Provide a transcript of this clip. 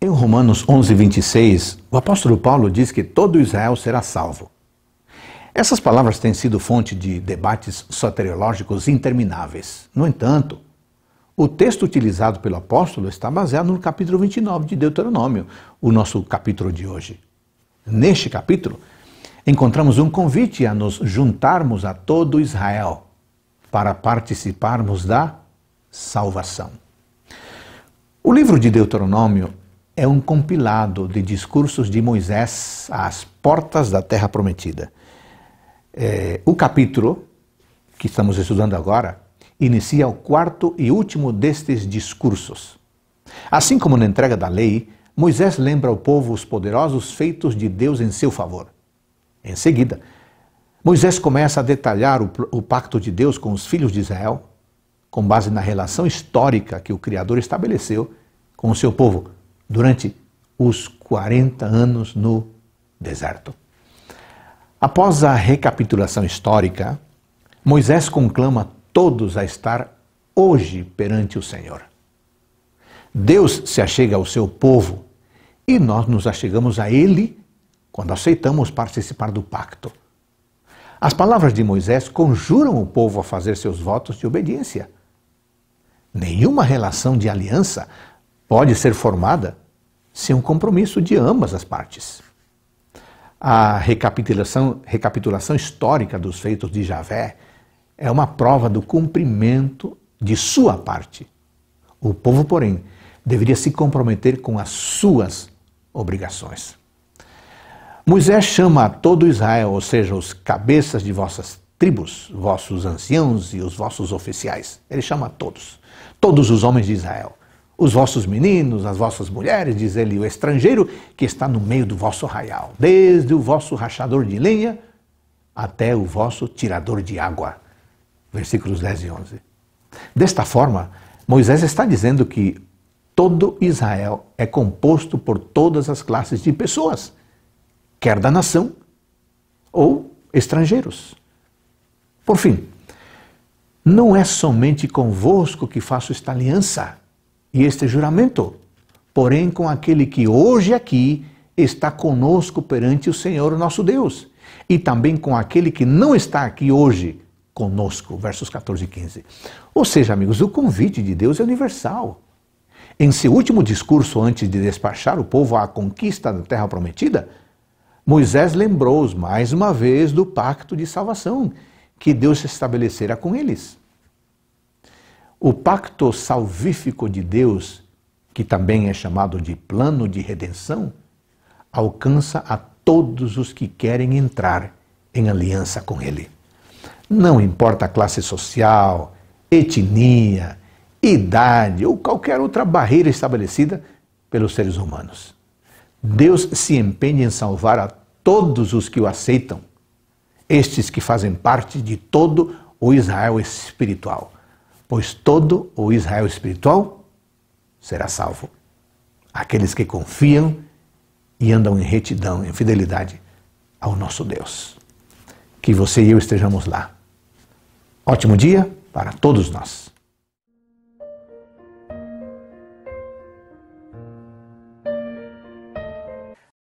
Em Romanos 11, 26, o apóstolo Paulo diz que todo Israel será salvo. Essas palavras têm sido fonte de debates soteriológicos intermináveis. No entanto, o texto utilizado pelo apóstolo está baseado no capítulo 29 de Deuteronômio, o nosso capítulo de hoje. Neste capítulo, encontramos um convite a nos juntarmos a todo Israel para participarmos da salvação. O livro de Deuteronômio é um compilado de discursos de Moisés às portas da Terra Prometida. É, o capítulo que estamos estudando agora inicia o quarto e último destes discursos. Assim como na entrega da lei, Moisés lembra ao povo os poderosos feitos de Deus em seu favor. Em seguida, Moisés começa a detalhar o, o pacto de Deus com os filhos de Israel, com base na relação histórica que o Criador estabeleceu com o seu povo durante os 40 anos no deserto. Após a recapitulação histórica, Moisés conclama todos a estar hoje perante o Senhor. Deus se achega ao seu povo e nós nos achegamos a ele quando aceitamos participar do pacto. As palavras de Moisés conjuram o povo a fazer seus votos de obediência. Nenhuma relação de aliança pode ser formada sem um compromisso de ambas as partes. A recapitulação, recapitulação histórica dos feitos de Javé é uma prova do cumprimento de sua parte. O povo, porém, deveria se comprometer com as suas obrigações. Moisés chama a todo Israel, ou seja, os cabeças de vossas tribos, vossos anciãos e os vossos oficiais. Ele chama a todos, todos os homens de Israel os vossos meninos, as vossas mulheres, diz ele, o estrangeiro que está no meio do vosso raial, desde o vosso rachador de lenha até o vosso tirador de água. Versículos 10 e 11. Desta forma, Moisés está dizendo que todo Israel é composto por todas as classes de pessoas, quer da nação ou estrangeiros. Por fim, não é somente convosco que faço esta aliança e este juramento, porém com aquele que hoje aqui está conosco perante o Senhor nosso Deus, e também com aquele que não está aqui hoje conosco. Versos 14 e 15. Ou seja, amigos, o convite de Deus é universal. Em seu último discurso antes de despachar o povo à conquista da terra prometida, Moisés lembrou-os mais uma vez do pacto de salvação que Deus estabelecera com eles. O pacto salvífico de Deus, que também é chamado de plano de redenção, alcança a todos os que querem entrar em aliança com Ele. Não importa a classe social, etnia, idade ou qualquer outra barreira estabelecida pelos seres humanos. Deus se empenha em salvar a todos os que o aceitam, estes que fazem parte de todo o Israel espiritual pois todo o Israel espiritual será salvo. Aqueles que confiam e andam em retidão, em fidelidade ao nosso Deus. Que você e eu estejamos lá. Ótimo dia para todos nós.